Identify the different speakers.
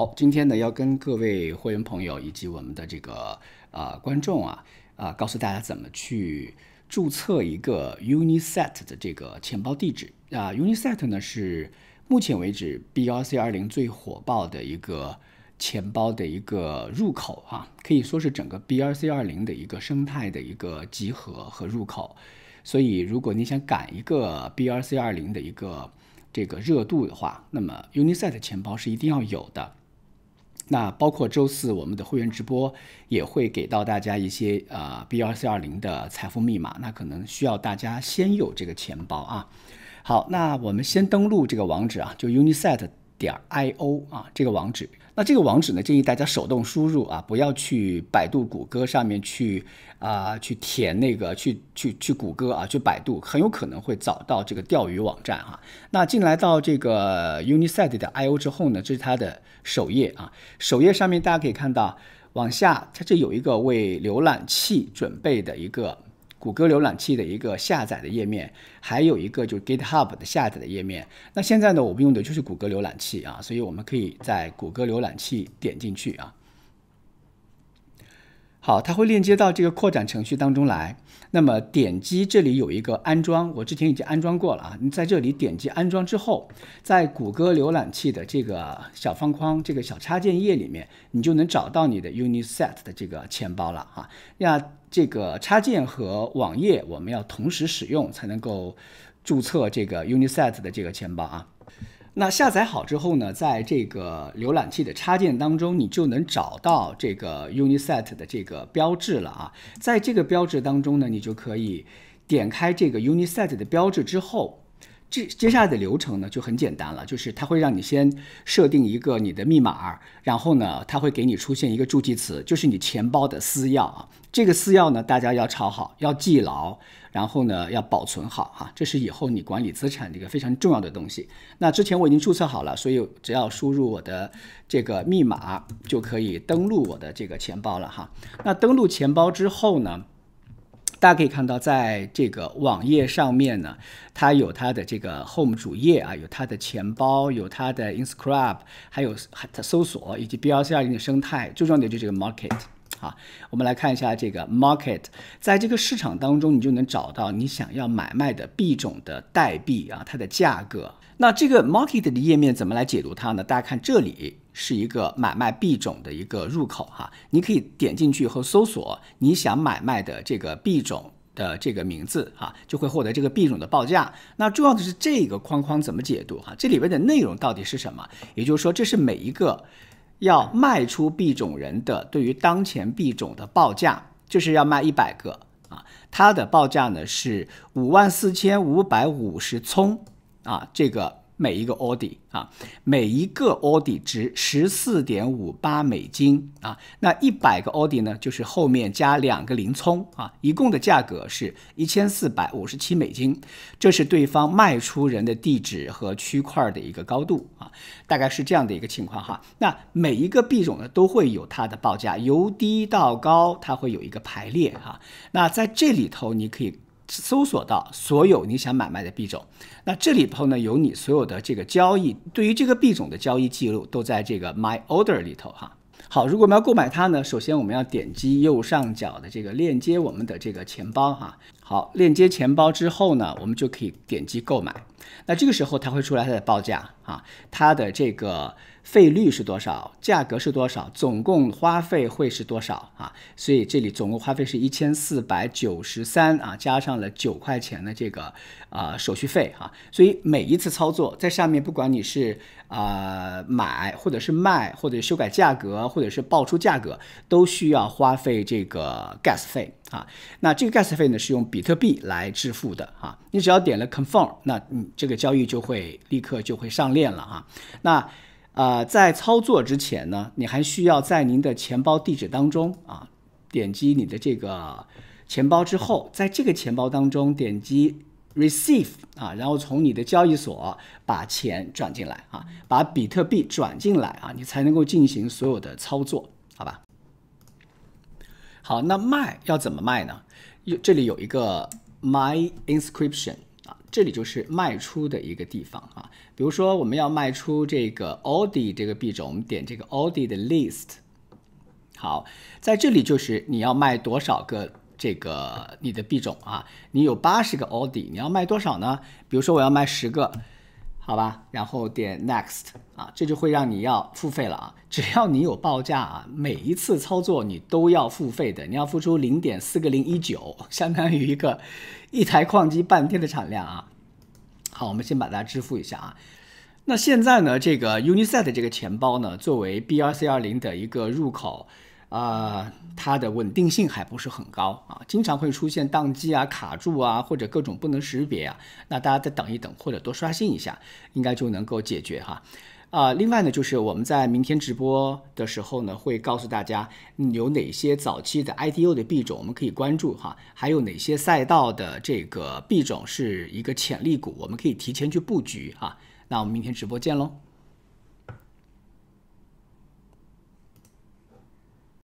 Speaker 1: 好，今天呢要跟各位会员朋友以及我们的这个啊观众啊啊告诉大家怎么去注册一个 Unisat 的这个钱包地址啊，Unisat 呢是目前为止 BRC20 最火爆的一个钱包的一个入口啊，可以说是整个 BRC20 的一个生态的一个集合和入口。所以如果你想赶一个 BRC20 的一个这个热度的话，那么 Unisat 钱包是一定要有的。那包括周四我们的会员直播也会给到大家一些呃 B 二四二零的财富密码，那可能需要大家先有这个钱包啊。好，那我们先登录这个网址啊，就 u n i s e t 点 .io 啊，这个网址。那这个网址呢，建议大家手动输入啊，不要去百度、谷歌上面去啊，去填那个，去去去谷歌啊，去百度，很有可能会找到这个钓鱼网站哈。那进来到这个 Unisaid 的 .io 之后呢，这是它的首页啊。首页上面大家可以看到，往下它这有一个为浏览器准备的一个。谷歌浏览器的一个下载的页面，还有一个就是 GitHub 的下载的页面。那现在呢，我们用的就是谷歌浏览器啊，所以我们可以在谷歌浏览器点进去啊。好，它会链接到这个扩展程序当中来。那么点击这里有一个安装，我之前已经安装过了啊。你在这里点击安装之后，在谷歌浏览器的这个小方框、这个小插件页里面，你就能找到你的 Unisat 的这个钱包了啊。那这个插件和网页我们要同时使用才能够注册这个 Unisat 的这个钱包啊。那下载好之后呢，在这个浏览器的插件当中，你就能找到这个 u n i s e t 的这个标志了啊。在这个标志当中呢，你就可以点开这个 u n i s e t 的标志之后。这接下来的流程呢就很简单了，就是它会让你先设定一个你的密码，然后呢，它会给你出现一个助记词，就是你钱包的私钥啊。这个私钥呢，大家要抄好，要记牢，然后呢，要保存好哈。这是以后你管理资产的一个非常重要的东西。那之前我已经注册好了，所以只要输入我的这个密码就可以登录我的这个钱包了哈。那登录钱包之后呢？大家可以看到，在这个网页上面呢，它有它的这个 home 主页啊，有它的钱包，有它的 inscribe，还有它搜索以及 b l c 2 0的生态。最重要的就是这个 market 啊，我们来看一下这个 market，在这个市场当中，你就能找到你想要买卖的币种的代币啊，它的价格。那这个 market 的页面怎么来解读它呢？大家看这里。是一个买卖币种的一个入口哈，你可以点进去以后搜索你想买卖的这个币种的这个名字哈，就会获得这个币种的报价。那重要的是这个框框怎么解读哈？这里边的内容到底是什么？也就是说，这是每一个要卖出币种人的对于当前币种的报价，就是要卖一百个啊，它的报价呢是五万四千五百五十聪啊，这个。每一个 Audi 啊，每一个 Audi 值十四点五八美金啊，那一百个 Audi 呢，就是后面加两个零葱啊，一共的价格是一千四百五十七美金。这是对方卖出人的地址和区块的一个高度啊，大概是这样的一个情况哈。那每一个币种呢都会有它的报价，由低到高，它会有一个排列哈。那在这里头你可以。搜索到所有你想买卖的币种，那这里头呢有你所有的这个交易，对于这个币种的交易记录都在这个 My Order 里头哈。好，如果我们要购买它呢，首先我们要点击右上角的这个链接，我们的这个钱包哈。好，链接钱包之后呢，我们就可以点击购买。那这个时候它会出来它的报价啊，它的这个费率是多少？价格是多少？总共花费会是多少啊？所以这里总共花费是一千四百九十三啊，加上了九块钱的这个啊手续费啊。所以每一次操作在上面，不管你是啊买或者是卖，或者修改价格，或者是报出价格，都需要花费这个 gas 费啊。那这个 gas 费呢是用比特币来支付的啊。你只要点了 confirm，那你。这个交易就会立刻就会上链了哈。那，呃，在操作之前呢，你还需要在您的钱包地址当中啊，点击你的这个钱包之后，在这个钱包当中点击 receive 啊，然后从你的交易所把钱转进来啊，把比特币转进来啊，你才能够进行所有的操作，好吧？好，那卖要怎么卖呢？有这里有一个 my inscription。这里就是卖出的一个地方啊，比如说我们要卖出这个 AUD i 这个币种，我们点这个 AUD i 的 list。好，在这里就是你要卖多少个这个你的币种啊？你有八十个 AUD，i 你要卖多少呢？比如说我要卖十个。好吧，然后点 next 啊，这就会让你要付费了啊。只要你有报价啊，每一次操作你都要付费的，你要付出零点四个零一九，相当于一个一台矿机半天的产量啊。好，我们先把它支付一下啊。那现在呢，这个 Unisat 这个钱包呢，作为 B r C 二零的一个入口。啊，它的稳定性还不是很高啊，经常会出现宕机啊、卡住啊，或者各种不能识别啊。那大家再等一等，或者多刷新一下，应该就能够解决哈。啊，另外呢，就是我们在明天直播的时候呢，会告诉大家有哪些早期的 IDO 的币种我们可以关注哈，还有哪些赛道的这个币种是一个潜力股，我们可以提前去布局哈。那我们明天直播见喽。